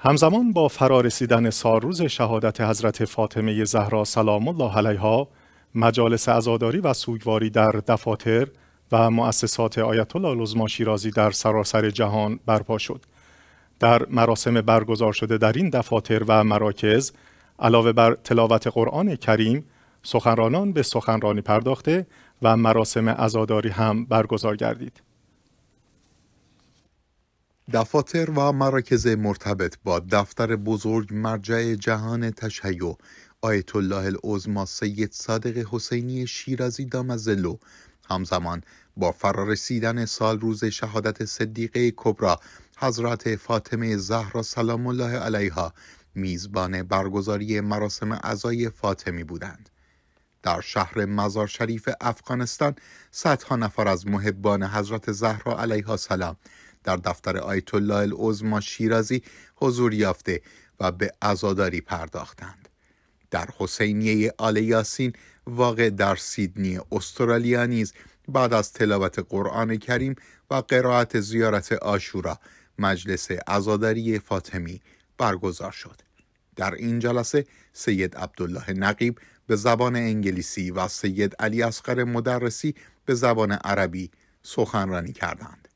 همزمان با فرارسیدن روز شهادت حضرت فاطمه زهرا سلام الله علیها مجالس عزاداری و سوگواری در دفاتر و مؤسسات آیت الله لزما شیرازی در سراسر جهان برپا شد در مراسم برگزار شده در این دفاتر و مراکز علاوه بر تلاوت قرآن کریم سخنرانان به سخنرانی پرداخته و مراسم عزاداری هم برگزار گردید دفاتر و مراکز مرتبط با دفتر بزرگ مرجع جهان تشیع آیت الله العظما سید صادق حسینی شیرازی دامزلو همزمان با فرارسیدن سال روز شهادت صدیقه کبرا حضرت فاطمه زهرا سلام الله علیها میزبان برگزاری مراسم عزای فاطمی بودند در شهر مزار شریف افغانستان صدها نفر از محبان حضرت زهرا علیها سلام در دفتر آیت الله العظما شیرازی حضور یافته و به عزاداری پرداختند در حسینیه آل یاسین واقع در سیدنی استرالیا نیز بعد از تلاوت قرآن کریم و قرائت زیارت آشورا مجلس عزاداری فاطمی برگزار شد در این جلسه سید عبدالله نقیب به زبان انگلیسی و سید علی اصغر مدرسی به زبان عربی سخنرانی کردند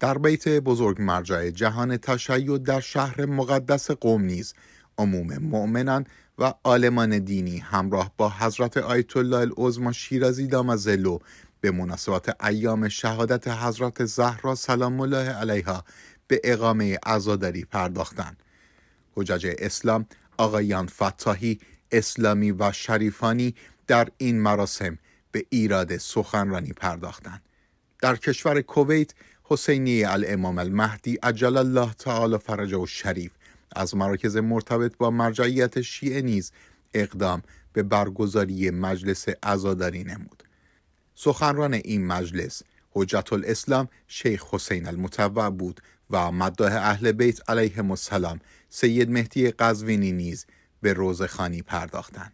در بیت بزرگ مرجع جهان تشیع در شهر مقدس قوم نیز عموم مؤمنان و آلمان دینی همراه با حضرت آیت الله العظما شیرازی دامزلو به مناسبت ایام شهادت حضرت زهرا سلام الله علیها به اقامه عزاداری پرداختند. حجج اسلام آقایان فتاحی، اسلامی و شریفانی در این مراسم به ایراد سخنرانی پرداختند. در کشور کویت حسینی الامام المهدی عجل الله تعالی فرجه و شریف از مراکز مرتبط با مرجعیت شیعه نیز اقدام به برگزاری مجلس عزاداری نمود سخنران این مجلس حجت الاسلام شیخ حسین المتوع بود و مداح اهل بیت علیه السلام سید مهدی قزوینی نیز به روزخانی پرداختند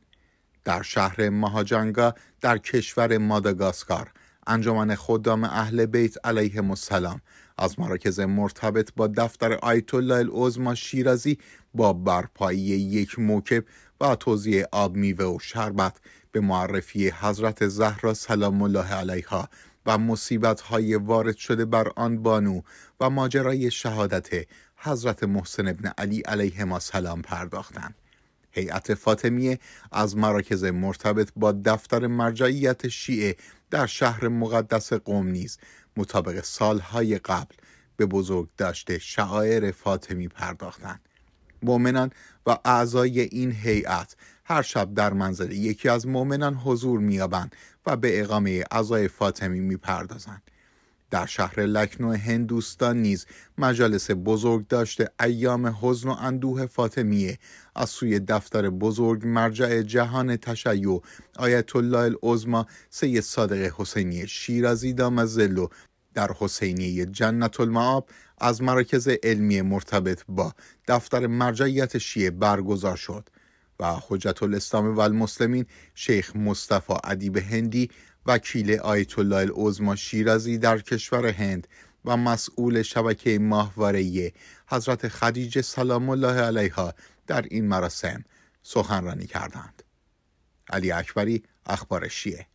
در شهر ماهاجانگا در کشور ماداگاسکار انجمن خدام اهل بیت علیه السلام از مراکز مرتبط با دفتر آیت الله العظما شیرازی با برپایی یک موکب و توزیع آب میوه و شربت به معرفی حضرت زهرا سلام الله علیها و مصیبت های وارد شده بر آن بانو و ماجرای شهادت حضرت محسن ابن علی علیهما سلام پرداختند هیئت فاطمیه از مراکز مرتبط با دفتر مرجعیت شیعه در شهر مقدس قوم نیز مطابق سالهای قبل به بزرگ داشته شعائر فاطمی پرداختند مؤمنان و اعضای این هیئت هر شب در منزل یکی از مؤمنان حضور مییابند و به اقامه اعضای فاطمی میپردازند در شهر لکنو هندوستان نیز مجالس بزرگ داشته ایام حزن و اندوه فاطمیه از سوی دفتر بزرگ مرجع جهان تشیع آیت الله العظما سید صادق حسینی شیرازی زلو در حسینیه جنت المعاب از مراکز علمی مرتبط با دفتر مرجعیت شیعه برگزار شد و حجت الاسلام و المسلمین شیخ مصطفی ادیب هندی وکیل آیت الله العظما شیرازی در کشور هند و مسئول شبکه ماهواره حضرت خدیجه سلام الله علیها در این مراسم سخنرانی کردند علی اکبری اخبار شیعه